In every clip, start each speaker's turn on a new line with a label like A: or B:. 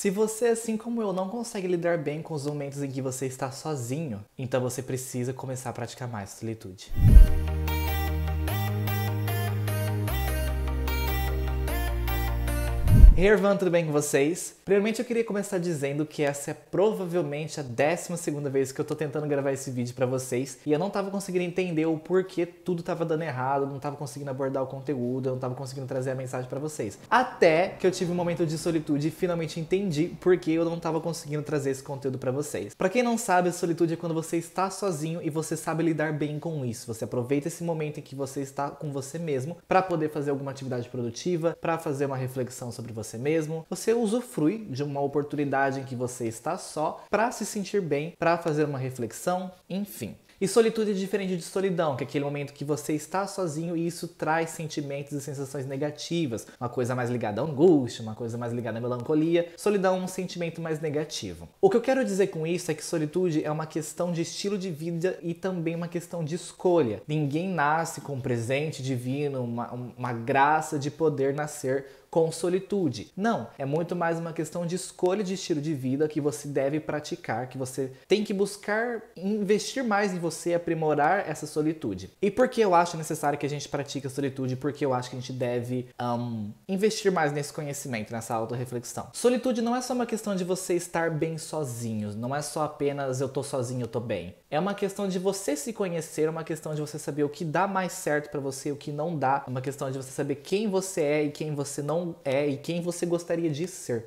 A: Se você, assim como eu, não consegue lidar bem com os momentos em que você está sozinho, então você precisa começar a praticar mais solitude. Hervan, tudo bem com vocês? Primeiramente eu queria começar dizendo que essa é provavelmente a 12 vez que eu tô tentando gravar esse vídeo para vocês e eu não tava conseguindo entender o porquê tudo tava dando errado, eu não tava conseguindo abordar o conteúdo, eu não tava conseguindo trazer a mensagem para vocês. Até que eu tive um momento de solitude e finalmente entendi que eu não tava conseguindo trazer esse conteúdo para vocês. Para quem não sabe, a solitude é quando você está sozinho e você sabe lidar bem com isso. Você aproveita esse momento em que você está com você mesmo para poder fazer alguma atividade produtiva, para fazer uma reflexão sobre você você mesmo, você usufrui de uma oportunidade em que você está só para se sentir bem, para fazer uma reflexão, enfim. E solitude é diferente de solidão, que é aquele momento que você está sozinho e isso traz sentimentos e sensações negativas, uma coisa mais ligada à angústia, uma coisa mais ligada à melancolia. Solidão é um sentimento mais negativo. O que eu quero dizer com isso é que solitude é uma questão de estilo de vida e também uma questão de escolha. Ninguém nasce com um presente divino, uma, uma graça de poder nascer com solitude. Não, é muito mais uma questão de escolha de estilo de vida que você deve praticar, que você tem que buscar investir mais em você, aprimorar essa solitude. E por que eu acho necessário que a gente pratique a solitude? Porque eu acho que a gente deve um, investir mais nesse conhecimento, nessa autorreflexão. Solitude não é só uma questão de você estar bem sozinho, não é só apenas eu tô sozinho, eu tô bem. É uma questão de você se conhecer, é uma questão de você saber o que dá mais certo para você, o que não dá, é uma questão de você saber quem você é e quem você não é e quem você gostaria de ser.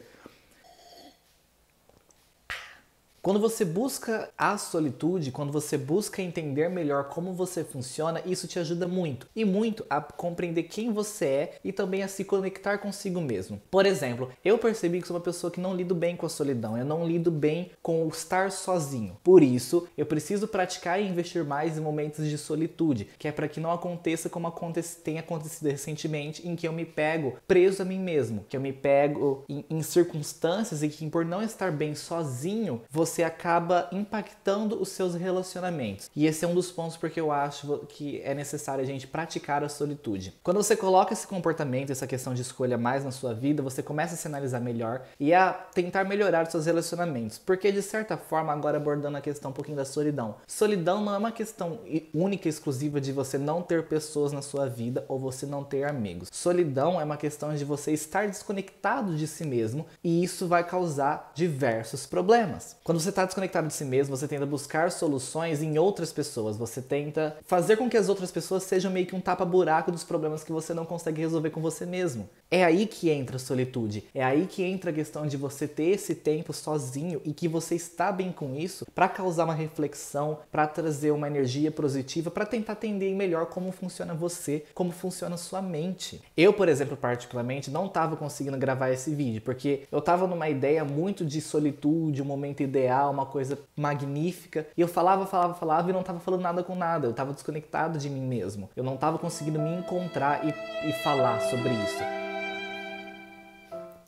A: Quando você busca a solitude, quando você busca entender melhor como você funciona, isso te ajuda muito e muito a compreender quem você é e também a se conectar consigo mesmo. Por exemplo, eu percebi que sou uma pessoa que não lido bem com a solidão, eu não lido bem com o estar sozinho. Por isso, eu preciso praticar e investir mais em momentos de solitude, que é para que não aconteça como aconteceu tem acontecido recentemente, em que eu me pego preso a mim mesmo, que eu me pego em, em circunstâncias e que por não estar bem sozinho, você você acaba impactando os seus relacionamentos. E esse é um dos pontos porque eu acho que é necessário a gente praticar a solitude. Quando você coloca esse comportamento, essa questão de escolha mais na sua vida, você começa a se analisar melhor e a tentar melhorar os seus relacionamentos. Porque, de certa forma, agora abordando a questão um pouquinho da solidão. Solidão não é uma questão única e exclusiva de você não ter pessoas na sua vida ou você não ter amigos. Solidão é uma questão de você estar desconectado de si mesmo e isso vai causar diversos problemas. Quando você está desconectado de si mesmo, você tenta buscar soluções em outras pessoas, você tenta fazer com que as outras pessoas sejam meio que um tapa-buraco dos problemas que você não consegue resolver com você mesmo. É aí que entra a solitude, é aí que entra a questão de você ter esse tempo sozinho e que você está bem com isso para causar uma reflexão, para trazer uma energia positiva, para tentar entender melhor como funciona você, como funciona sua mente. Eu, por exemplo, particularmente, não estava conseguindo gravar esse vídeo porque eu estava numa ideia muito de solitude, um momento ideal, uma coisa magnífica, e eu falava, falava, falava e não estava falando nada com nada, eu estava desconectado de mim mesmo, eu não estava conseguindo me encontrar e, e falar sobre isso.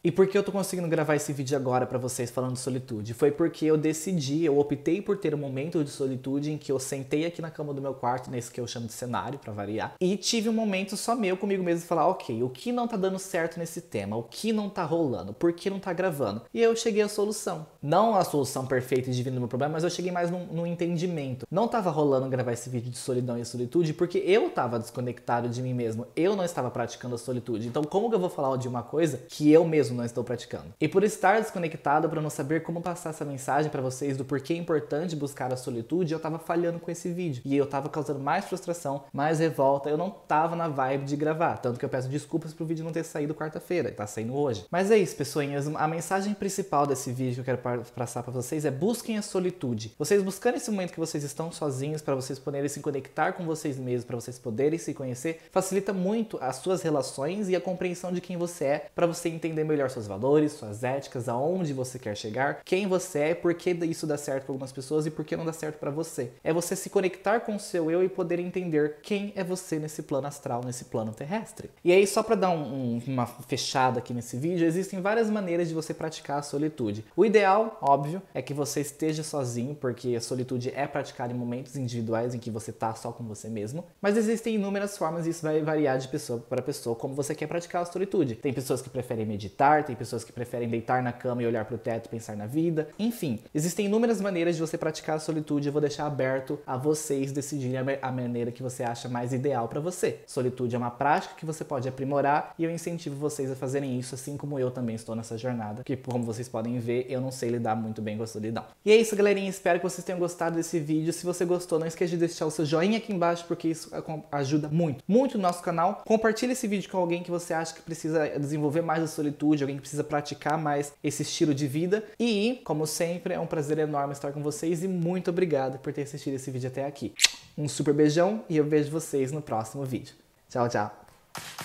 A: E por que eu tô conseguindo gravar esse vídeo agora para vocês falando de solitude? Foi porque eu decidi, eu optei por ter um momento de solitude em que eu sentei aqui na cama do meu quarto, nesse que eu chamo de cenário, para variar, e tive um momento só meu comigo mesmo de falar, ok, o que não tá dando certo nesse tema? O que não tá rolando? Por que não tá gravando? E eu cheguei à solução. Não a solução perfeita e divina do meu problema, mas eu cheguei mais num, num entendimento. Não tava rolando gravar esse vídeo de solidão e solitude porque eu tava desconectado de mim mesmo. Eu não estava praticando a solitude. Então, como que eu vou falar de uma coisa que eu mesmo não estou praticando? E por estar desconectado, para não saber como passar essa mensagem para vocês do porquê é importante buscar a solitude, eu tava falhando com esse vídeo. E eu tava causando mais frustração, mais revolta. Eu não tava na vibe de gravar. Tanto que eu peço desculpas pro vídeo não ter saído quarta-feira. Tá saindo hoje. Mas é isso, pessoinhas. A mensagem principal desse vídeo que eu quero passar para vocês é busquem a solitude. Vocês buscando esse momento que vocês estão sozinhos para vocês poderem se conectar com vocês mesmos, para vocês poderem se conhecer, facilita muito as suas relações e a compreensão de quem você é, para você entender melhor seus valores, suas éticas, aonde você quer chegar, quem você é, por que isso dá certo para algumas pessoas e por que não dá certo para você. É você se conectar com o seu eu e poder entender quem é você nesse plano astral, nesse plano terrestre. E aí só para dar um, um, uma fechada aqui nesse vídeo, existem várias maneiras de você praticar a solitude. O ideal óbvio, é que você esteja sozinho, porque a solitude é praticada em momentos individuais em que você está só com você mesmo. Mas existem inúmeras formas e isso vai variar de pessoa para pessoa como você quer praticar a solitude. Tem pessoas que preferem meditar, tem pessoas que preferem deitar na cama e olhar para o teto e pensar na vida. Enfim, existem inúmeras maneiras de você praticar a solitude. Eu vou deixar aberto a vocês decidirem a maneira que você acha mais ideal para você. Solitude é uma prática que você pode aprimorar e eu incentivo vocês a fazerem isso, assim como eu também estou nessa jornada, que como vocês podem ver, eu não sei lidar muito bem com a solidão. E é isso, galerinha. Espero que vocês tenham gostado desse vídeo. Se você gostou, não esqueça de deixar o seu joinha aqui embaixo, porque isso é ajuda muito, muito o nosso canal. Compartilhe esse vídeo com alguém que você acha que precisa desenvolver mais a solitude, alguém que precisa praticar mais esse estilo de vida. E, como sempre, é um prazer enorme estar com vocês e muito obrigado por ter assistido esse vídeo até aqui. Um super beijão e eu vejo vocês no próximo vídeo. Tchau, tchau!